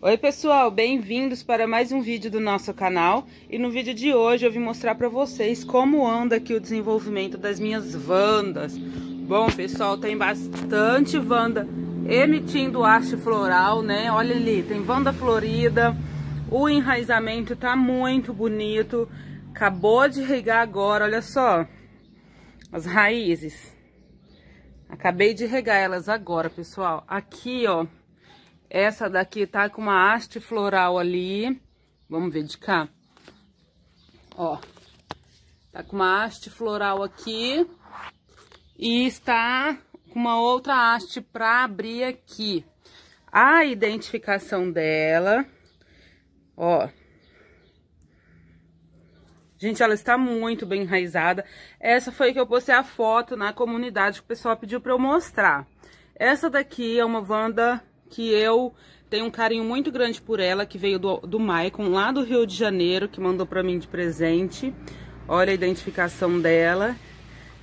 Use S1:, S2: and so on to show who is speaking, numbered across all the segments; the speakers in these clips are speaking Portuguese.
S1: Oi pessoal, bem-vindos para mais um vídeo do nosso canal e no vídeo de hoje eu vim mostrar para vocês como anda aqui o desenvolvimento das minhas vandas. Bom pessoal, tem bastante vanda emitindo haste floral, né? Olha ali, tem vanda florida, o enraizamento tá muito bonito, acabou de regar agora, olha só as raízes. Acabei de regar elas agora, pessoal. Aqui, ó, essa daqui tá com uma haste floral ali. Vamos ver de cá. Ó. Tá com uma haste floral aqui. E está com uma outra haste pra abrir aqui. A identificação dela, ó. Gente, ela está muito bem enraizada. Essa foi que eu postei a foto na comunidade que o pessoal pediu pra eu mostrar. Essa daqui é uma Wanda que eu tenho um carinho muito grande por ela, que veio do, do Maicon, lá do Rio de Janeiro, que mandou pra mim de presente. Olha a identificação dela.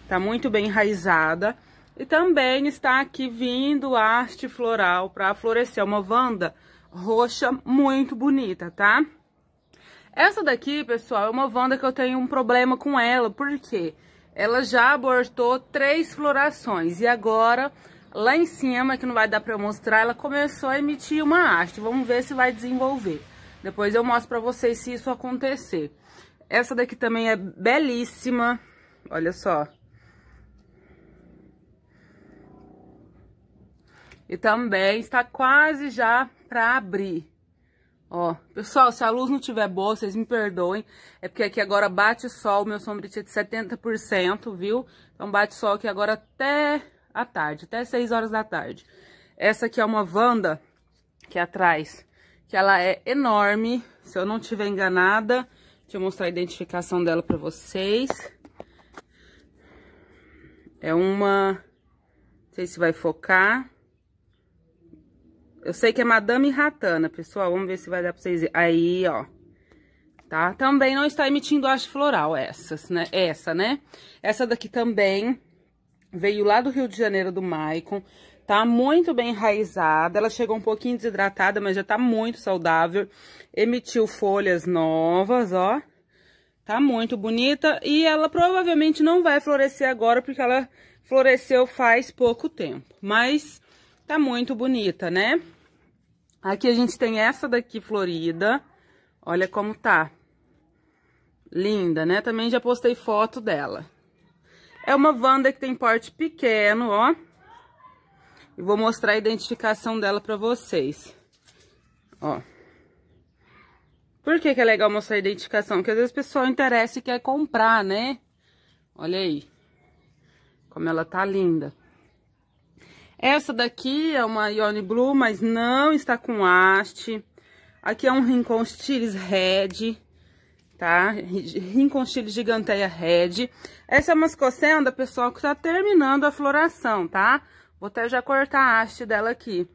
S1: Tá muito bem enraizada. E também está aqui vindo haste floral para florescer. Uma vanda roxa muito bonita, tá? Essa daqui, pessoal, é uma vanda que eu tenho um problema com ela, porque ela já abortou três florações e agora lá em cima, que não vai dar pra eu mostrar, ela começou a emitir uma haste. Vamos ver se vai desenvolver. Depois eu mostro pra vocês se isso acontecer. Essa daqui também é belíssima. Olha só. E também está quase já pra abrir. Ó, pessoal, se a luz não tiver boa, vocês me perdoem. É porque aqui agora bate sol, meu sombretinho é de 70%, viu? Então bate sol aqui agora até à tarde, até 6 horas da tarde. Essa aqui é uma Wanda, que é atrás, que ela é enorme, se eu não estiver enganada. Deixa eu mostrar a identificação dela para vocês. É uma... Não sei se vai focar. Eu sei que é Madame Ratana, pessoal. Vamos ver se vai dar pra vocês verem. Aí, ó. Tá? Também não está emitindo haste floral essas, né? Essa, né? Essa daqui também Veio lá do Rio de Janeiro do Maicon. Tá muito bem enraizada, ela chegou um pouquinho desidratada, mas já tá muito saudável. Emitiu folhas novas, ó. Tá muito bonita e ela provavelmente não vai florescer agora, porque ela floresceu faz pouco tempo. Mas tá muito bonita, né? Aqui a gente tem essa daqui florida. Olha como tá. Linda, né? Também já postei foto dela. É uma Wanda que tem porte pequeno, ó. E vou mostrar a identificação dela pra vocês. Ó. Por que, que é legal mostrar a identificação? Porque às vezes o pessoal interessa e quer comprar, né? Olha aí. Como ela tá linda. Essa daqui é uma Ione Blue, mas não está com haste. Aqui é um Rincon Styles Red tá? Rinconchile giganteia red. Essa é uma escocenda, pessoal, que tá terminando a floração, tá? Vou até já cortar a haste dela aqui.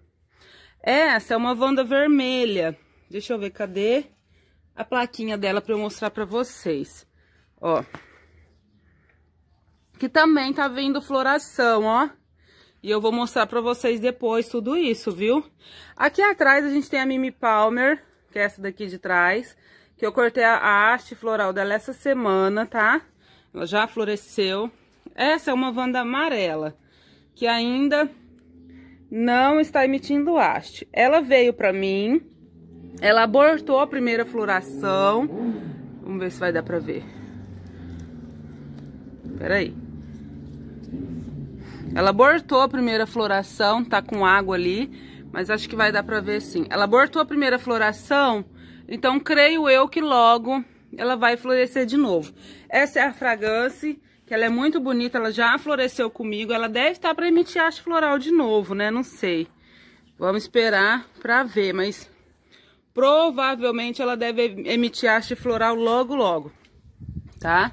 S1: Essa é uma vanda vermelha. Deixa eu ver, cadê a plaquinha dela para eu mostrar para vocês? Ó. Que também tá vindo floração, ó. E eu vou mostrar para vocês depois tudo isso, viu? Aqui atrás a gente tem a Mimi Palmer, que é essa daqui de trás que eu cortei a haste floral dela essa semana, tá? Ela já floresceu. Essa é uma vanda amarela, que ainda não está emitindo haste. Ela veio pra mim, ela abortou a primeira floração. Vamos ver se vai dar pra ver. Peraí. Ela abortou a primeira floração, tá com água ali, mas acho que vai dar pra ver sim. Ela abortou a primeira floração então, creio eu que logo ela vai florescer de novo. Essa é a fragrância, que ela é muito bonita, ela já floresceu comigo. Ela deve estar para emitir haste floral de novo, né? Não sei. Vamos esperar para ver, mas provavelmente ela deve emitir haste floral logo, logo, tá?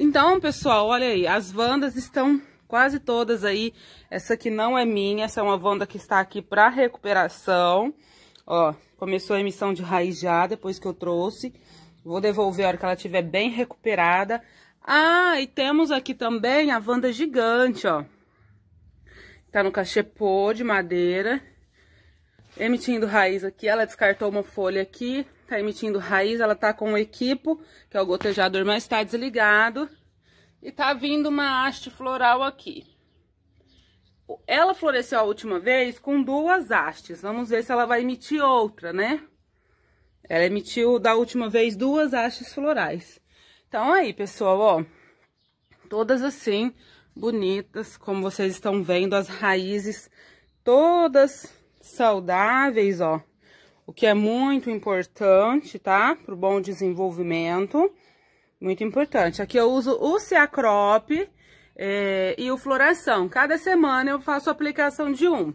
S1: Então, pessoal, olha aí, as vandas estão quase todas aí. Essa aqui não é minha, essa é uma vanda que está aqui para recuperação. Ó, começou a emissão de raiz já, depois que eu trouxe. Vou devolver a hora que ela estiver bem recuperada. Ah, e temos aqui também a vanda gigante, ó. Tá no cachepô de madeira. Emitindo raiz aqui. Ela descartou uma folha aqui. Tá emitindo raiz. Ela tá com o equipo, que é o gotejador, mas tá desligado. E tá vindo uma haste floral aqui ela floresceu a última vez com duas hastes. Vamos ver se ela vai emitir outra, né? Ela emitiu da última vez duas hastes florais. Então aí, pessoal, ó. Todas assim, bonitas, como vocês estão vendo, as raízes todas saudáveis, ó. O que é muito importante, tá? Pro bom desenvolvimento. Muito importante. Aqui eu uso o Ceacrop é, e o floração. Cada semana eu faço aplicação de um.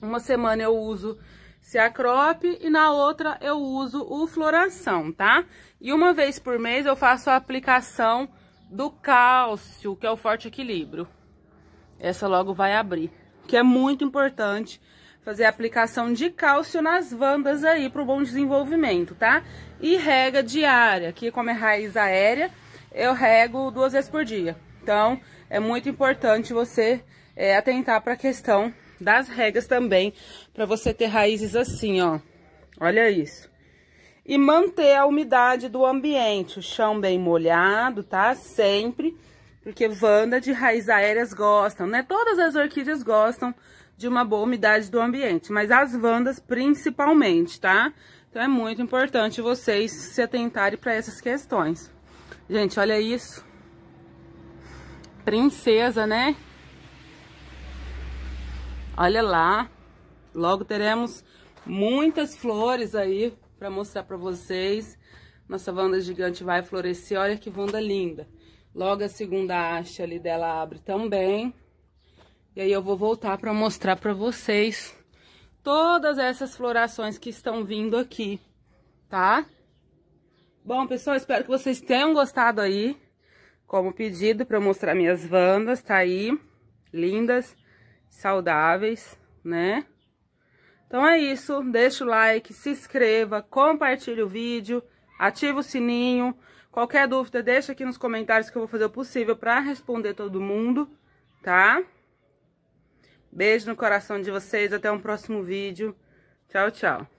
S1: Uma semana eu uso Seacrop e na outra eu uso o floração, tá? E uma vez por mês eu faço a aplicação do cálcio, que é o forte equilíbrio. Essa logo vai abrir, que é muito importante fazer a aplicação de cálcio nas vandas aí para o bom desenvolvimento, tá? E rega diária, que como é raiz aérea, eu rego duas vezes por dia. Então, é muito importante você é, atentar para a questão das regas também, para você ter raízes assim, ó. Olha isso. E manter a umidade do ambiente, o chão bem molhado, tá? Sempre, porque vanda de raiz aéreas gostam, né? Todas as orquídeas gostam de uma boa umidade do ambiente, mas as vandas principalmente, tá? Então é muito importante vocês se atentarem para essas questões. Gente, olha isso princesa, né? Olha lá. Logo teremos muitas flores aí para mostrar para vocês. Nossa vanda gigante vai florescer. Olha que vanda linda. Logo a segunda haste ali dela abre também. E aí eu vou voltar para mostrar para vocês todas essas florações que estão vindo aqui, tá? Bom, pessoal, espero que vocês tenham gostado aí como pedido para mostrar minhas vandas, tá aí, lindas, saudáveis, né? Então é isso, deixa o like, se inscreva, compartilhe o vídeo, ativa o sininho. Qualquer dúvida, deixa aqui nos comentários que eu vou fazer o possível para responder todo mundo, tá? Beijo no coração de vocês, até um próximo vídeo. Tchau, tchau.